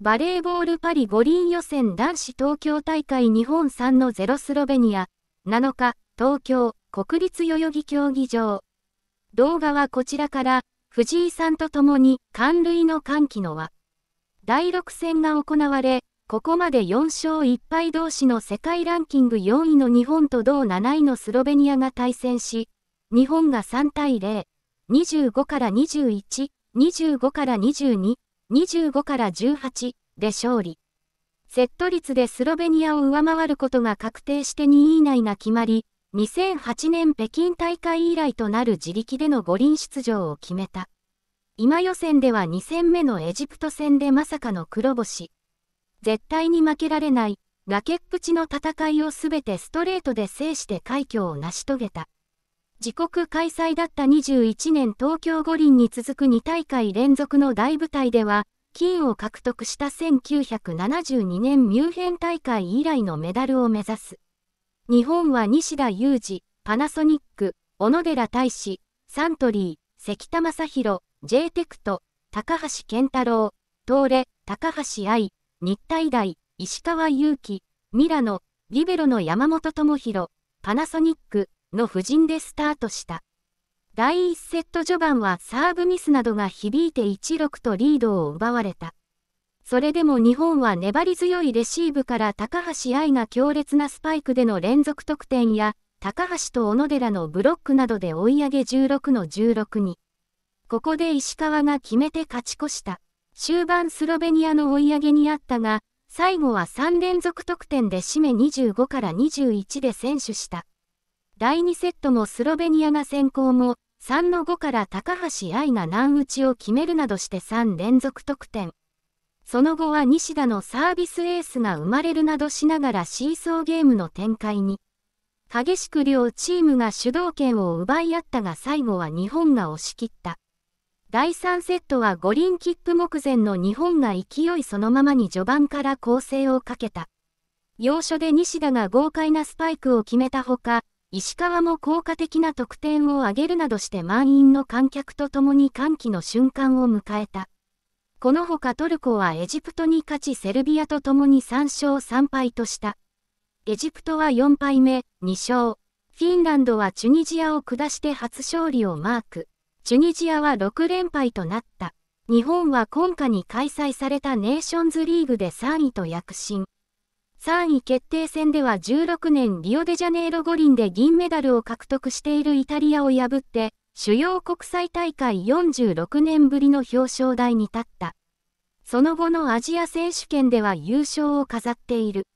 バレーボールパリ五輪予選男子東京大会日本3のゼロスロベニア7日東京国立代々木競技場動画はこちらから藤井さんと共に冠類の歓喜の輪第6戦が行われここまで4勝1敗同士の世界ランキング4位の日本と同7位のスロベニアが対戦し日本が3対0 25から21、25から22、25から18で勝利。セット率でスロベニアを上回ることが確定して2位以内が決まり、2008年北京大会以来となる自力での五輪出場を決めた。今予選では2戦目のエジプト戦でまさかの黒星。絶対に負けられない、崖っぷちの戦いをすべてストレートで制して快挙を成し遂げた。自国開催だった21年東京五輪に続く2大会連続の大舞台では、金を獲得した1972年ミュンヘン大会以来のメダルを目指す。日本は西田裕二、パナソニック、小野寺大使、サントリー、関田正宏、J テクト、高橋健太郎、東レ、高橋愛、日体大、石川祐希、ミラノ、リベロの山本智弘、パナソニック、の布陣でスタートした。第1セット序盤はサーブミスなどが響いて1-6とリードを奪われた。それでも日本は粘り強いレシーブから高橋愛が強烈なスパイクでの連続得点や、高橋と小野寺のブロックなどで追い上げ16の16に。ここで石川が決めて勝ち越した。終盤スロベニアの追い上げにあったが、最後は3連続得点で締め25から21で選手した。第2セットもスロベニアが先行も、3の5から高橋愛が難打ちを決めるなどして3連続得点。その後は西田のサービスエースが生まれるなどしながらシーソーゲームの展開に。激しく両チームが主導権を奪い合ったが最後は日本が押し切った。第3セットは五輪切符目前の日本が勢いそのままに序盤から攻勢をかけた。要所で西田が豪快なスパイクを決めたほか、石川も効果的な得点を挙げるなどして満員の観客と共に歓喜の瞬間を迎えた。このほかトルコはエジプトに勝ちセルビアと共に3勝3敗とした。エジプトは4敗目、2勝。フィンランドはチュニジアを下して初勝利をマーク。チュニジアは6連敗となった。日本は今夏に開催されたネーションズリーグで3位と躍進。3位決定戦では16年リオデジャネイロ五輪で銀メダルを獲得しているイタリアを破って、主要国際大会46年ぶりの表彰台に立った。その後のアジア選手権では優勝を飾っている。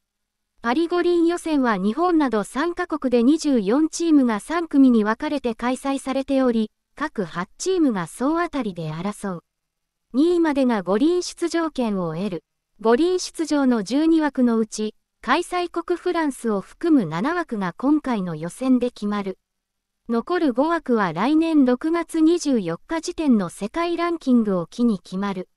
パリ五輪予選は日本など3カ国で24チームが3組に分かれて開催されており、各8チームが総当たりで争う。2位までが五輪出場権を得る。五輪出場の12枠のうち、開催国フランスを含む7枠が今回の予選で決まる。残る5枠は来年6月24日時点の世界ランキングを機に決まる。